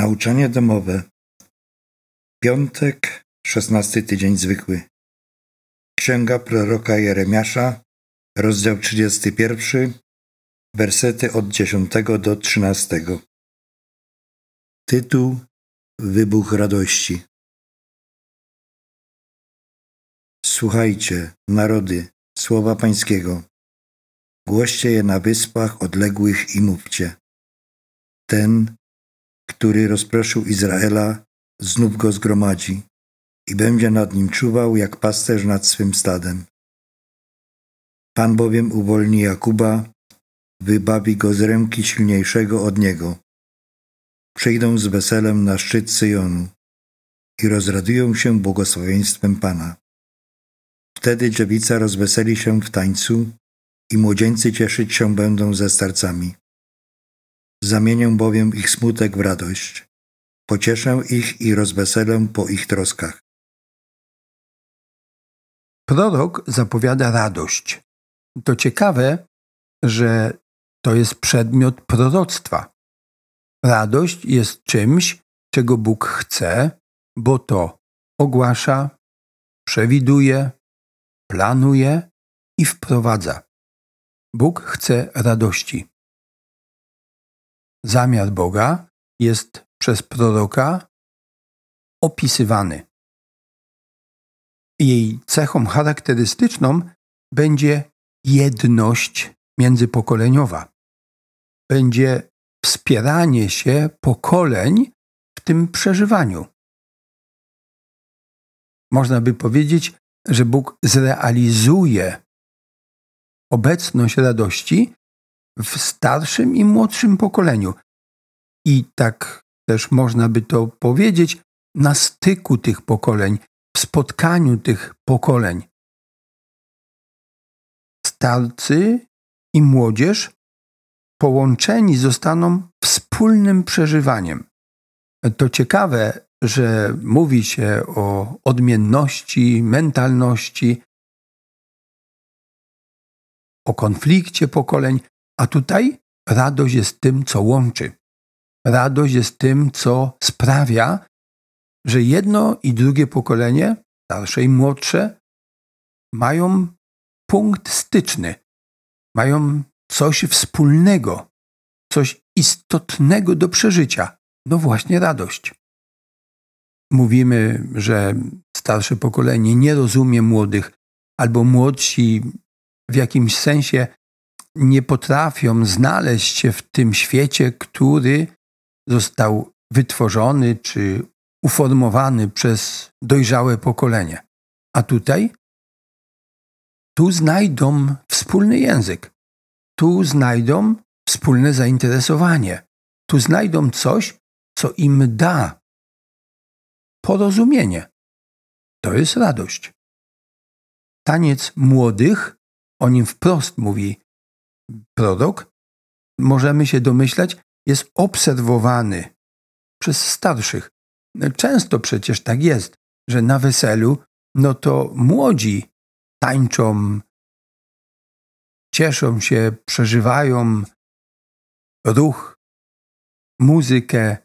Nauczanie domowe. Piątek, szesnasty tydzień zwykły. Księga proroka Jeremiasza, rozdział trzydziesty pierwszy, wersety od dziesiątego do trzynastego. Tytuł Wybuch radości. Słuchajcie, narody, słowa Pańskiego. Głoście je na wyspach odległych i mówcie. Ten, który rozproszył Izraela, znów go zgromadzi i będzie nad nim czuwał jak pasterz nad swym stadem. Pan bowiem uwolni Jakuba, wybawi go z ręki silniejszego od niego. Przyjdą z weselem na szczyt Syjonu i rozradują się błogosławieństwem Pana. Wtedy dziewica rozweseli się w tańcu i młodzieńcy cieszyć się będą ze starcami. Zamienię bowiem ich smutek w radość. Pocieszę ich i rozweselę po ich troskach. Prorok zapowiada radość. To ciekawe, że to jest przedmiot proroctwa. Radość jest czymś, czego Bóg chce, bo to ogłasza, przewiduje, planuje i wprowadza. Bóg chce radości zamiar Boga jest przez proroka opisywany. Jej cechą charakterystyczną będzie jedność międzypokoleniowa. Będzie wspieranie się pokoleń w tym przeżywaniu. Można by powiedzieć, że Bóg zrealizuje obecność radości w starszym i młodszym pokoleniu. I tak też można by to powiedzieć, na styku tych pokoleń, w spotkaniu tych pokoleń. Starcy i młodzież połączeni zostaną wspólnym przeżywaniem. To ciekawe, że mówi się o odmienności, mentalności, o konflikcie pokoleń, a tutaj radość jest tym, co łączy. Radość jest tym, co sprawia, że jedno i drugie pokolenie, starsze i młodsze, mają punkt styczny, mają coś wspólnego, coś istotnego do przeżycia. No właśnie radość. Mówimy, że starsze pokolenie nie rozumie młodych, albo młodsi w jakimś sensie nie potrafią znaleźć się w tym świecie, który został wytworzony czy uformowany przez dojrzałe pokolenie. A tutaj? Tu znajdą wspólny język, tu znajdą wspólne zainteresowanie, tu znajdą coś, co im da porozumienie. To jest radość. Taniec młodych, o nim wprost mówi produkt, możemy się domyślać, jest obserwowany przez starszych. Często przecież tak jest, że na weselu, no to młodzi tańczą, cieszą się, przeżywają ruch, muzykę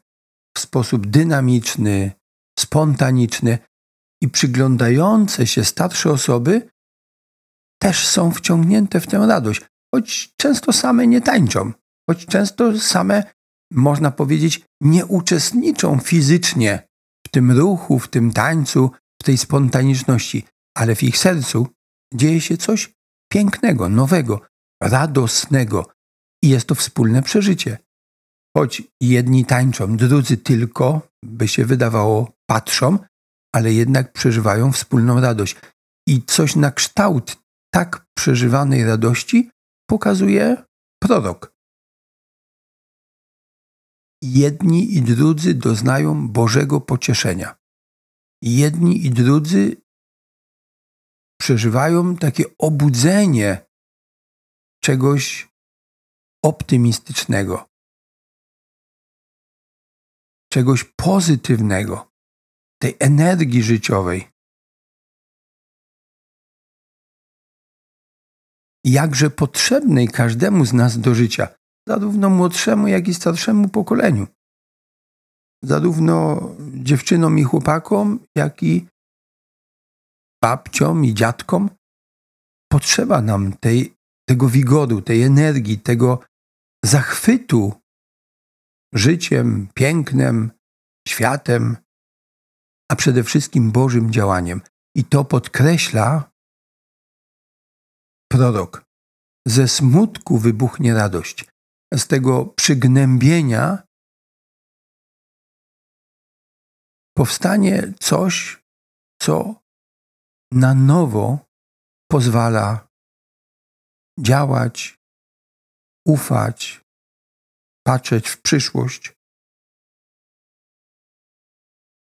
w sposób dynamiczny, spontaniczny i przyglądające się starsze osoby też są wciągnięte w tę radość choć często same nie tańczą, choć często same, można powiedzieć, nie uczestniczą fizycznie w tym ruchu, w tym tańcu, w tej spontaniczności, ale w ich sercu dzieje się coś pięknego, nowego, radosnego i jest to wspólne przeżycie. Choć jedni tańczą, drudzy tylko, by się wydawało, patrzą, ale jednak przeżywają wspólną radość. I coś na kształt tak przeżywanej radości pokazuje prorok. Jedni i drudzy doznają Bożego pocieszenia. Jedni i drudzy przeżywają takie obudzenie czegoś optymistycznego, czegoś pozytywnego, tej energii życiowej. jakże potrzebnej każdemu z nas do życia, zarówno młodszemu, jak i starszemu pokoleniu. Zarówno dziewczynom i chłopakom, jak i babciom i dziadkom. Potrzeba nam tej, tego wigoru, tej energii, tego zachwytu życiem, pięknem, światem, a przede wszystkim Bożym działaniem. I to podkreśla prorok. Ze smutku wybuchnie radość, z tego przygnębienia powstanie coś, co na nowo pozwala działać, ufać, patrzeć w przyszłość.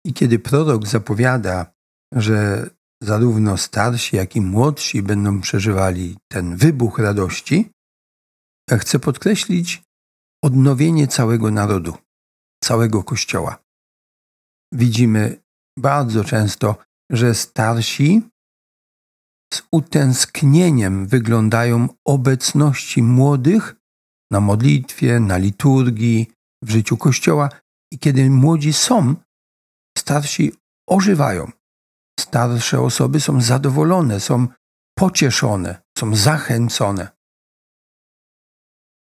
I kiedy prorok zapowiada, że zarówno starsi, jak i młodsi będą przeżywali ten wybuch radości, chcę podkreślić odnowienie całego narodu, całego kościoła. Widzimy bardzo często, że starsi z utęsknieniem wyglądają obecności młodych na modlitwie, na liturgii, w życiu kościoła, i kiedy młodzi są, starsi ożywają, starsze osoby są zadowolone, są pocieszone, są zachęcone.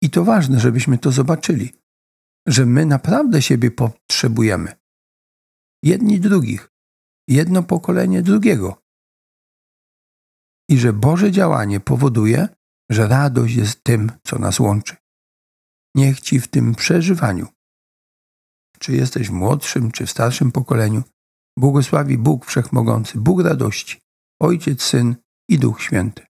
I to ważne, żebyśmy to zobaczyli, że my naprawdę siebie potrzebujemy. Jedni drugich, jedno pokolenie drugiego. I że Boże działanie powoduje, że radość jest tym, co nas łączy. Niech Ci w tym przeżywaniu, czy jesteś w młodszym, czy w starszym pokoleniu, Błogosławi Bóg Wszechmogący, Bóg radości, Ojciec, Syn i Duch Święty.